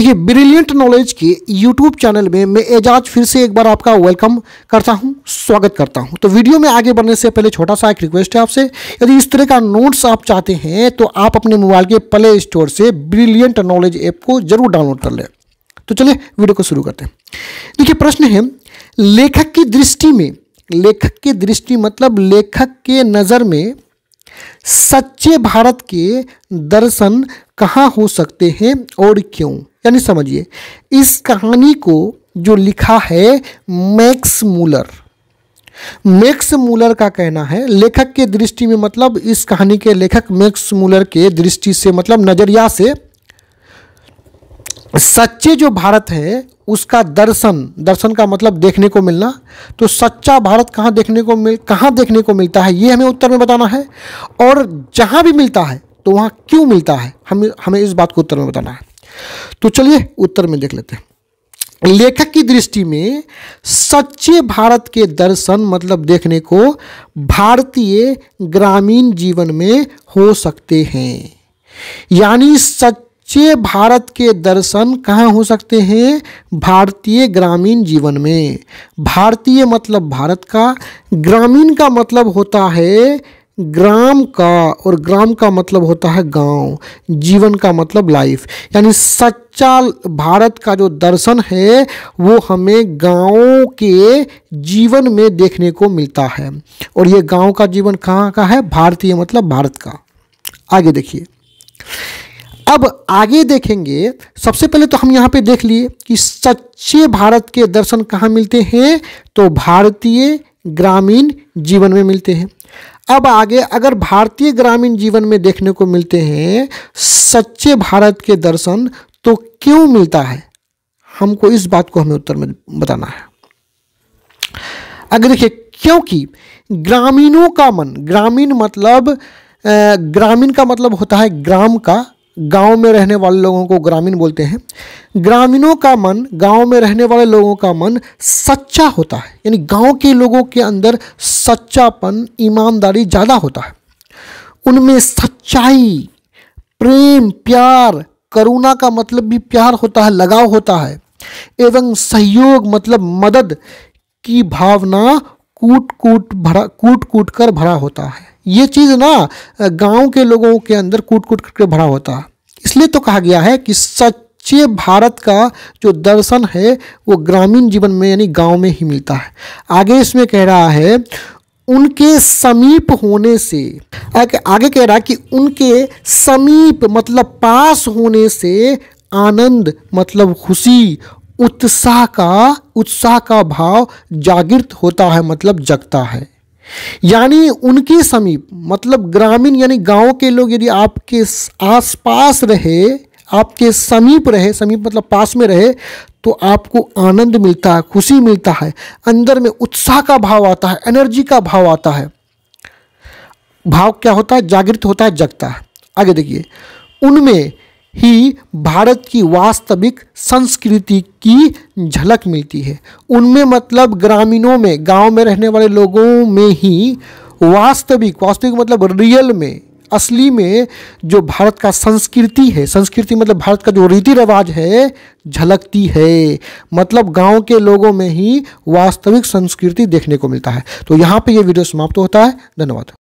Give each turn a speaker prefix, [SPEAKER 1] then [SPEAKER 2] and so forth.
[SPEAKER 1] देखिए brilliant knowledge के YouTube channel में मैं एजाज फिर से एक बार आपका वेलकम करता हूं स्वागत करता हूं तो वीडियो में आगे बढ़ने से पहले छोटा सा एक रिक्वेस्ट है आपसे यदि इस तरह का नोट्स आप चाहते हैं तो आप अपने मोबाइल के प्ले स्टोर से ब्रिलियंट नॉलेज ऐप को जरूर डाउनलोड कर लें तो चलिए वीडियो को शुरू करते हैं देखिए प्रश्न है लेखक की दृष्टि में लेखक की दृष्टि मतलब लेखक के नज़र में सच्चे भारत के दर्शन कहाँ हो सकते हैं और क्यों यानी समझिए इस कहानी को जो लिखा है मैक्स मूलर मैक्स मूलर का कहना है लेखक के दृष्टि में मतलब इस कहानी के लेखक मैक्स मूलर के दृष्टि से मतलब नज़रिया से सच्चे जो भारत है उसका दर्शन दर्शन का मतलब देखने को मिलना तो सच्चा भारत कहाँ देखने को मिल कहाँ देखने को मिलता है ये हमें उत्तर में बताना है और जहाँ भी मिलता है तो वहाँ क्यों मिलता है हम हमें इस बात को उत्तर में बताना है तो चलिए उत्तर में देख लेते हैं लेखक की दृष्टि में सच्चे भारत के दर्शन मतलब देखने को भारतीय ग्रामीण जीवन में हो सकते हैं यानी सच सच्चे भारत के दर्शन कहाँ हो सकते हैं भारतीय ग्रामीण जीवन में भारतीय मतलब भारत का ग्रामीण का मतलब होता है ग्राम का और ग्राम का मतलब होता है गांव जीवन का मतलब लाइफ यानी सच्चा भारत का जो दर्शन है वो हमें गाँव के जीवन में देखने को मिलता है और ये गांव का जीवन कहाँ का है भारतीय मतलब भारत का आगे देखिए अब आगे देखेंगे सबसे पहले तो हम यहाँ पे देख लिए कि सच्चे भारत के दर्शन कहाँ मिलते हैं तो भारतीय ग्रामीण जीवन में मिलते हैं अब आगे अगर भारतीय ग्रामीण जीवन में देखने को मिलते हैं सच्चे भारत के दर्शन तो क्यों मिलता है हमको इस बात को हमें उत्तर में बताना है अगर देखिए क्योंकि ग्रामीणों का मन ग्रामीण मतलब ग्रामीण का मतलब होता है ग्राम का गांव में रहने वाले लोगों को ग्रामीण बोलते हैं ग्रामीणों का मन गांव में रहने वाले लोगों का मन सच्चा होता है यानी गांव के लोगों के अंदर सच्चापन ईमानदारी ज़्यादा होता है उनमें सच्चाई प्रेम प्यार करुणा का मतलब भी प्यार होता है लगाव होता है एवं सहयोग मतलब मदद की भावना कूट कूट भरा कूट कूट कर भरा होता है ये चीज़ ना गांव के लोगों के अंदर कूट कूट करके भरा होता है इसलिए तो कहा गया है कि सच्चे भारत का जो दर्शन है वो ग्रामीण जीवन में यानी गांव में ही मिलता है आगे इसमें कह रहा है उनके समीप होने से आगे कह रहा है कि उनके समीप मतलब पास होने से आनंद मतलब खुशी उत्साह का उत्साह का भाव जागृत होता है मतलब जगता है यानी उनके समीप मतलब ग्रामीण यानी गांव के लोग यदि आपके आसपास रहे आपके समीप रहे समीप मतलब पास में रहे तो आपको आनंद मिलता है खुशी मिलता है अंदर में उत्साह का भाव आता है एनर्जी का भाव आता है भाव क्या होता है जागृत होता है जगता है आगे देखिए उनमें ही भारत की वास्तविक संस्कृति की झलक मिलती है उनमें मतलब ग्रामीणों में गांव में रहने वाले लोगों में ही वास्तविक वास्तविक मतलब रियल में असली में जो भारत का संस्कृति है संस्कृति मतलब भारत का जो रीति रिवाज है झलकती है मतलब गांव के लोगों में ही वास्तविक संस्कृति देखने को मिलता है तो यहाँ पे ये वीडियो समाप्त होता है धन्यवाद